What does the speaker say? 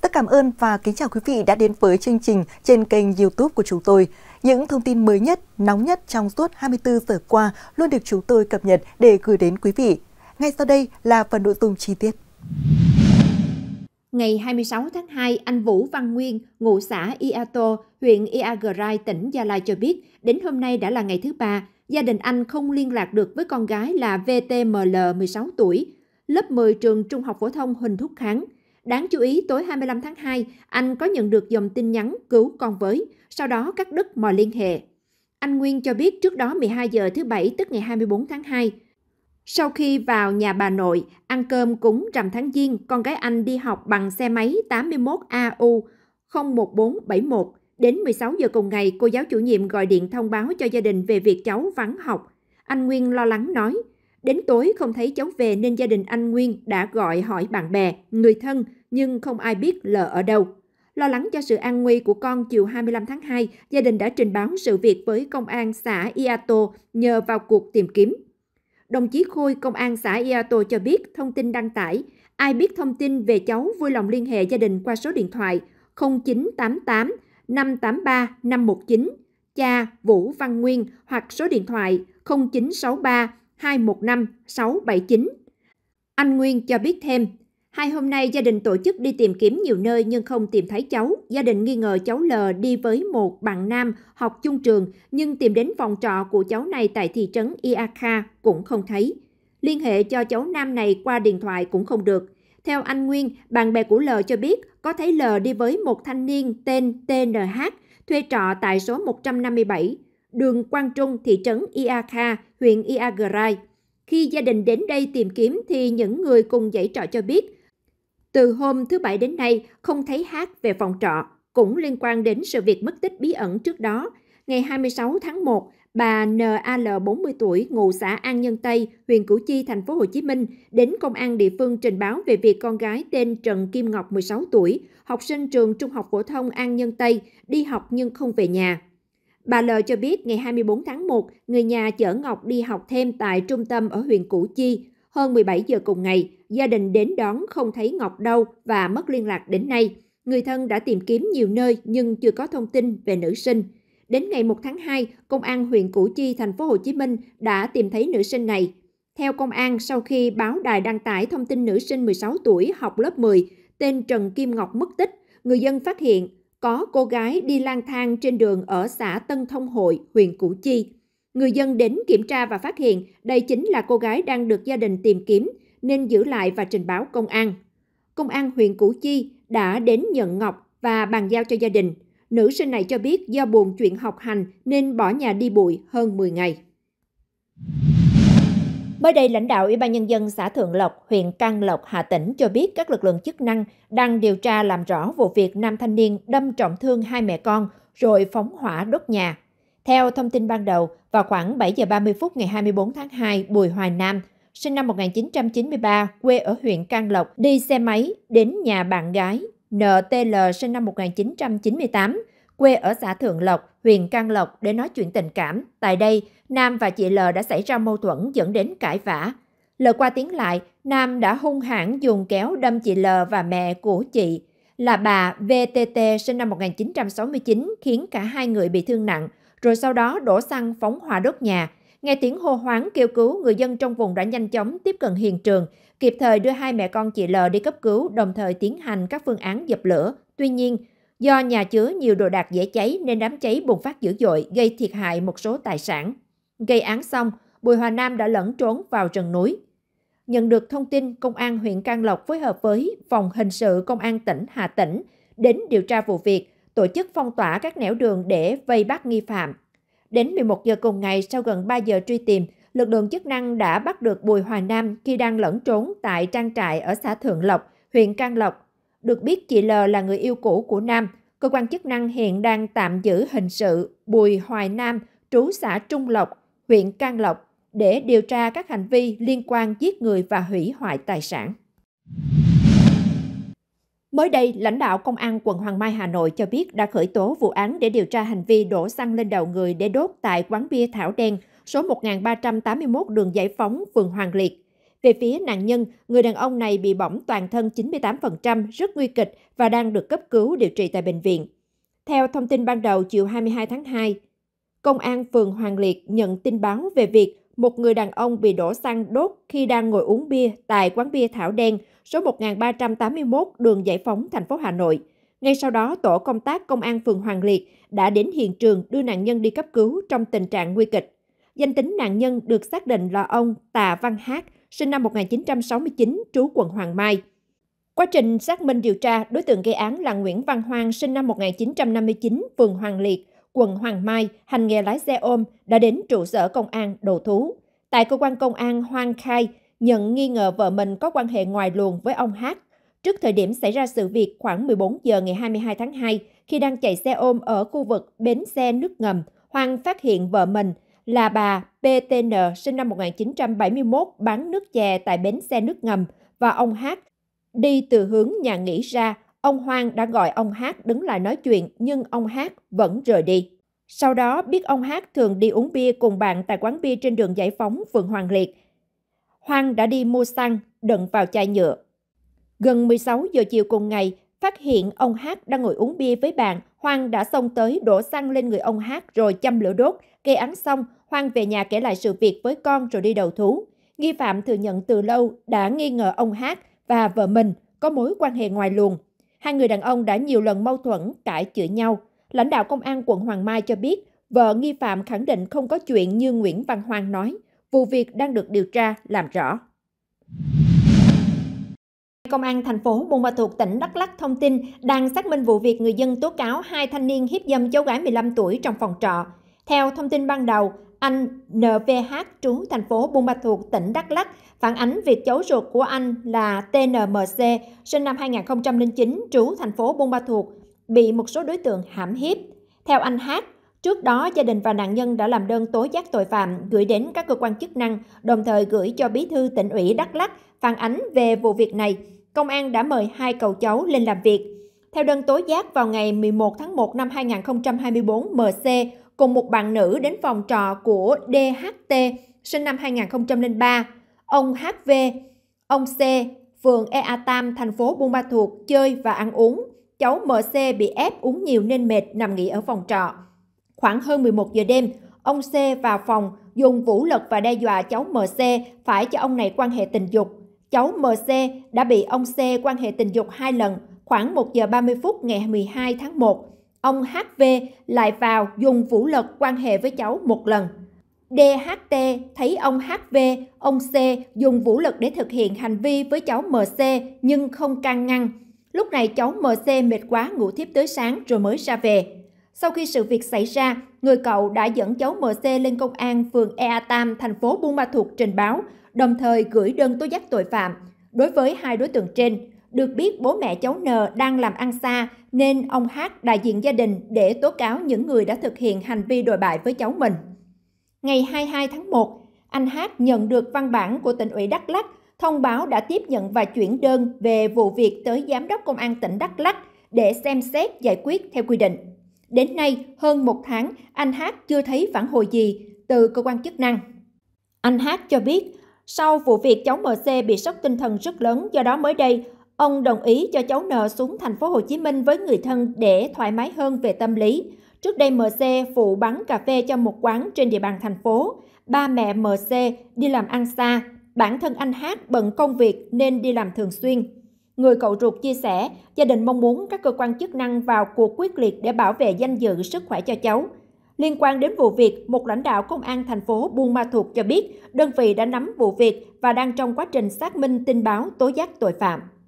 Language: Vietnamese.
tất cảm ơn và kính chào quý vị đã đến với chương trình trên kênh YouTube của chúng tôi. Những thông tin mới nhất, nóng nhất trong suốt 24 giờ qua luôn được chúng tôi cập nhật để gửi đến quý vị. Ngay sau đây là phần nội dung chi tiết. Ngày 26 tháng 2, anh Vũ Văn Nguyên, ngụ xã Iato, huyện Iagrai, tỉnh Gia Lai cho biết, đến hôm nay đã là ngày thứ ba, gia đình anh không liên lạc được với con gái là VTML 16 tuổi, lớp 10 trường Trung học phổ thông Huỳnh Thúc Kháng. Đáng chú ý, tối 25 tháng 2, anh có nhận được dòng tin nhắn cứu con với, sau đó cắt đứt mọi liên hệ. Anh Nguyên cho biết trước đó 12 giờ thứ Bảy tức ngày 24 tháng 2. Sau khi vào nhà bà nội, ăn cơm cúng rằm tháng Giêng, con gái anh đi học bằng xe máy 81AU 01471. Đến 16 giờ cùng ngày, cô giáo chủ nhiệm gọi điện thông báo cho gia đình về việc cháu vắng học. Anh Nguyên lo lắng nói, Đến tối không thấy cháu về nên gia đình anh Nguyên đã gọi hỏi bạn bè, người thân nhưng không ai biết L ở đâu. Lo lắng cho sự an nguy của con chiều 25 tháng 2, gia đình đã trình báo sự việc với công an xã Iato nhờ vào cuộc tìm kiếm. Đồng chí Khôi, công an xã Iato cho biết thông tin đăng tải. Ai biết thông tin về cháu vui lòng liên hệ gia đình qua số điện thoại 0988 583 519, cha Vũ Văn Nguyên hoặc số điện thoại 0963 215 679. Anh Nguyên cho biết thêm, hai hôm nay gia đình tổ chức đi tìm kiếm nhiều nơi nhưng không tìm thấy cháu. Gia đình nghi ngờ cháu L đi với một bạn nam học chung trường nhưng tìm đến phòng trọ của cháu này tại thị trấn Iaka cũng không thấy. Liên hệ cho cháu nam này qua điện thoại cũng không được. Theo anh Nguyên, bạn bè của L cho biết có thấy L đi với một thanh niên tên TNH thuê trọ tại số 157 đường Quang Trung, thị trấn Ia Kha, huyện Ia Grai. Khi gia đình đến đây tìm kiếm thì những người cùng dãy trọ cho biết, từ hôm thứ Bảy đến nay không thấy Hát về phòng trọ, cũng liên quan đến sự việc mất tích bí ẩn trước đó. Ngày 26 tháng 1, bà NAL 40 tuổi, ngụ xã An Nhân Tây, huyện Củ Chi, thành phố Hồ Chí Minh, đến công an địa phương trình báo về việc con gái tên Trần Kim Ngọc 16 tuổi, học sinh trường Trung học phổ thông An Nhân Tây, đi học nhưng không về nhà. Bà L cho biết ngày 24 tháng 1, người nhà chở Ngọc đi học thêm tại trung tâm ở huyện Củ Chi. Hơn 17 giờ cùng ngày, gia đình đến đón không thấy Ngọc đâu và mất liên lạc đến nay. Người thân đã tìm kiếm nhiều nơi nhưng chưa có thông tin về nữ sinh. Đến ngày 1 tháng 2, công an huyện Củ Chi, thành phố Hồ Chí Minh đã tìm thấy nữ sinh này. Theo công an, sau khi báo đài đăng tải thông tin nữ sinh 16 tuổi học lớp 10, tên Trần Kim Ngọc mất tích, người dân phát hiện có cô gái đi lang thang trên đường ở xã Tân Thông Hội, huyện Củ Chi. Người dân đến kiểm tra và phát hiện đây chính là cô gái đang được gia đình tìm kiếm nên giữ lại và trình báo công an. Công an huyện Củ Chi đã đến nhận ngọc và bàn giao cho gia đình. Nữ sinh này cho biết do buồn chuyện học hành nên bỏ nhà đi bụi hơn 10 ngày. Mới đây, lãnh đạo Ủy ban Nhân dân xã Thượng Lộc, huyện Can Lộc, Hà Tĩnh cho biết các lực lượng chức năng đang điều tra làm rõ vụ việc nam thanh niên đâm trọng thương hai mẹ con rồi phóng hỏa đốt nhà. Theo thông tin ban đầu, vào khoảng 7 giờ 30 phút ngày 24 tháng 2, Bùi Hoài Nam, sinh năm 1993, quê ở huyện Can Lộc, đi xe máy đến nhà bạn gái NTL sinh năm 1998 quê ở xã Thượng Lộc, huyện Can Lộc để nói chuyện tình cảm. Tại đây, Nam và chị L đã xảy ra mâu thuẫn dẫn đến cãi vã. L qua tiếng lại, Nam đã hung hãn dùng kéo đâm chị L và mẹ của chị là bà VTT sinh năm 1969 khiến cả hai người bị thương nặng, rồi sau đó đổ xăng phóng hỏa đốt nhà. Nghe tiếng hô hoáng kêu cứu, người dân trong vùng đã nhanh chóng tiếp cận hiện trường, kịp thời đưa hai mẹ con chị L đi cấp cứu, đồng thời tiến hành các phương án dập lửa. Tuy nhiên, Do nhà chứa nhiều đồ đạc dễ cháy nên đám cháy bùng phát dữ dội gây thiệt hại một số tài sản. Gây án xong, Bùi Hòa Nam đã lẫn trốn vào rừng núi. Nhận được thông tin, Công an huyện Can Lộc phối hợp với Phòng Hình sự Công an tỉnh Hà Tĩnh đến điều tra vụ việc, tổ chức phong tỏa các nẻo đường để vây bắt nghi phạm. Đến 11 giờ cùng ngày, sau gần 3 giờ truy tìm, lực lượng chức năng đã bắt được Bùi Hòa Nam khi đang lẫn trốn tại trang trại ở xã Thượng Lộc, huyện Can Lộc, được biết chị L là người yêu cũ của Nam. Cơ quan chức năng hiện đang tạm giữ hình sự Bùi Hoài Nam, trú xã Trung Lộc, huyện Can Lộc để điều tra các hành vi liên quan giết người và hủy hoại tài sản. Mới đây, lãnh đạo Công an quận Hoàng Mai Hà Nội cho biết đã khởi tố vụ án để điều tra hành vi đổ xăng lên đầu người để đốt tại quán bia Thảo Đen, số 1381 đường Giải Phóng, phường Hoàng Liệt. Về phía nạn nhân, người đàn ông này bị bỏng toàn thân 98%, rất nguy kịch và đang được cấp cứu điều trị tại bệnh viện. Theo thông tin ban đầu chiều 22 tháng 2, Công an phường Hoàng Liệt nhận tin báo về việc một người đàn ông bị đổ xăng đốt khi đang ngồi uống bia tại quán bia Thảo Đen, số 1381 đường Giải Phóng, thành phố Hà Nội. Ngay sau đó, tổ công tác Công an phường Hoàng Liệt đã đến hiện trường đưa nạn nhân đi cấp cứu trong tình trạng nguy kịch. Danh tính nạn nhân được xác định là ông Tạ Văn Hát, sinh năm 1969, trú quận Hoàng Mai. Quá trình xác minh điều tra, đối tượng gây án là Nguyễn Văn Hoang, sinh năm 1959, phường Hoàng Liệt, quận Hoàng Mai, hành nghề lái xe ôm, đã đến trụ sở công an đầu thú. Tại cơ quan công an, Hoang khai nhận nghi ngờ vợ mình có quan hệ ngoài luồng với ông Hát. Trước thời điểm xảy ra sự việc khoảng 14 giờ ngày 22 tháng 2, khi đang chạy xe ôm ở khu vực bến xe nước ngầm, Hoang phát hiện vợ mình là bà PTN sinh năm 1971 bán nước chè tại bến xe nước ngầm và ông Hát đi từ hướng nhà nghỉ ra. Ông Hoang đã gọi ông Hát đứng lại nói chuyện nhưng ông Hát vẫn rời đi. Sau đó biết ông Hát thường đi uống bia cùng bạn tại quán bia trên đường Giải Phóng, phường Hoàng Liệt. Hoang đã đi mua xăng, đựng vào chai nhựa. Gần 16 giờ chiều cùng ngày, phát hiện ông Hát đang ngồi uống bia với bạn, Hoang đã xông tới đổ xăng lên người ông Hát rồi châm lửa đốt. Gây án xong, Hoang về nhà kể lại sự việc với con rồi đi đầu thú. Nghi phạm thừa nhận từ lâu đã nghi ngờ ông Hát và vợ mình có mối quan hệ ngoài luồng. Hai người đàn ông đã nhiều lần mâu thuẫn, cãi chửi nhau. Lãnh đạo công an quận Hoàng Mai cho biết, vợ nghi phạm khẳng định không có chuyện như Nguyễn Văn Hoàng nói. Vụ việc đang được điều tra làm rõ. Công an thành phố Buôn Ma Thuột tỉnh Đắk Lắk thông tin đang xác minh vụ việc người dân tố cáo hai thanh niên hiếp dâm cháu gái 15 tuổi trong phòng trọ. Theo thông tin ban đầu, anh NVH trú thành phố Buôn Ma Thuột, tỉnh Đắk Lắk phản ánh việc cháu ruột của anh là TNMC, sinh năm 2009, trú thành phố Buôn Ma Thuột, bị một số đối tượng hãm hiếp. Theo anh Hát, trước đó gia đình và nạn nhân đã làm đơn tố giác tội phạm gửi đến các cơ quan chức năng, đồng thời gửi cho bí thư tỉnh ủy Đắk Lắk phản ánh về vụ việc này. Công an đã mời hai cậu cháu lên làm việc. Theo đơn tố giác vào ngày 11 tháng 1 năm 2024, MC cùng một bạn nữ đến phòng trọ của DHT sinh năm 2003, ông HV, ông C, phường Ea Tam, thành phố Buôn Ma Thuột chơi và ăn uống. Cháu MC bị ép uống nhiều nên mệt nằm nghỉ ở phòng trọ. Khoảng hơn 11 giờ đêm, ông C vào phòng dùng vũ lực và đe dọa cháu MC phải cho ông này quan hệ tình dục. Cháu MC đã bị ông C quan hệ tình dục hai lần khoảng 1 giờ 30 phút ngày 12 tháng 1, ông HV lại vào dùng vũ lực quan hệ với cháu một lần. DHT thấy ông HV, ông C dùng vũ lực để thực hiện hành vi với cháu MC nhưng không can ngăn. Lúc này cháu MC mệt quá ngủ thiếp tới sáng rồi mới ra về. Sau khi sự việc xảy ra, người cậu đã dẫn cháu MC lên công an phường Ea Tam, thành phố Buôn Ma Thuột trình báo, đồng thời gửi đơn tố giác tội phạm đối với hai đối tượng trên. Được biết bố mẹ cháu N đang làm ăn xa nên ông Hát đại diện gia đình để tố cáo những người đã thực hiện hành vi đồi bại với cháu mình. Ngày 22 tháng 1, anh Hát nhận được văn bản của tỉnh ủy Đắk Lắk thông báo đã tiếp nhận và chuyển đơn về vụ việc tới Giám đốc Công an tỉnh Đắk Lắk để xem xét giải quyết theo quy định. Đến nay, hơn một tháng, anh Hát chưa thấy phản hồi gì từ cơ quan chức năng. Anh Hát cho biết, sau vụ việc cháu MC bị sốc tinh thần rất lớn do đó mới đây, Ông đồng ý cho cháu N xuống thành phố Hồ Chí Minh với người thân để thoải mái hơn về tâm lý. Trước đây MC phụ bán cà phê cho một quán trên địa bàn thành phố. Ba mẹ MC đi làm ăn xa, bản thân anh Hát bận công việc nên đi làm thường xuyên. Người cậu ruột chia sẻ, gia đình mong muốn các cơ quan chức năng vào cuộc quyết liệt để bảo vệ danh dự sức khỏe cho cháu. Liên quan đến vụ việc, một lãnh đạo công an thành phố Buôn Ma Thuột cho biết đơn vị đã nắm vụ việc và đang trong quá trình xác minh tin báo tố giác tội phạm.